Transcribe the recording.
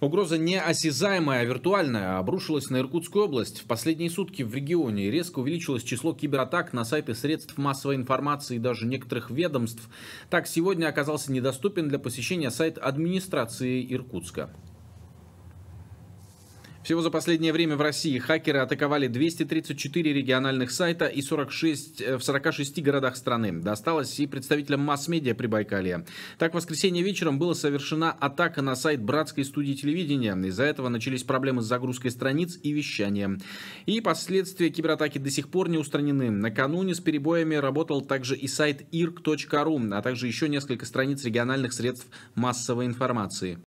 Угроза не а виртуальная обрушилась на Иркутскую область. В последние сутки в регионе резко увеличилось число кибератак на сайты средств массовой информации и даже некоторых ведомств. Так, сегодня оказался недоступен для посещения сайт администрации Иркутска. Всего за последнее время в России хакеры атаковали 234 региональных сайта и 46, э, в 46 городах страны. Досталось и представителям масс-медиа Прибайкалья. Так, в воскресенье вечером была совершена атака на сайт братской студии телевидения. Из-за этого начались проблемы с загрузкой страниц и вещанием. И последствия кибератаки до сих пор не устранены. Накануне с перебоями работал также и сайт irk.ru, а также еще несколько страниц региональных средств массовой информации.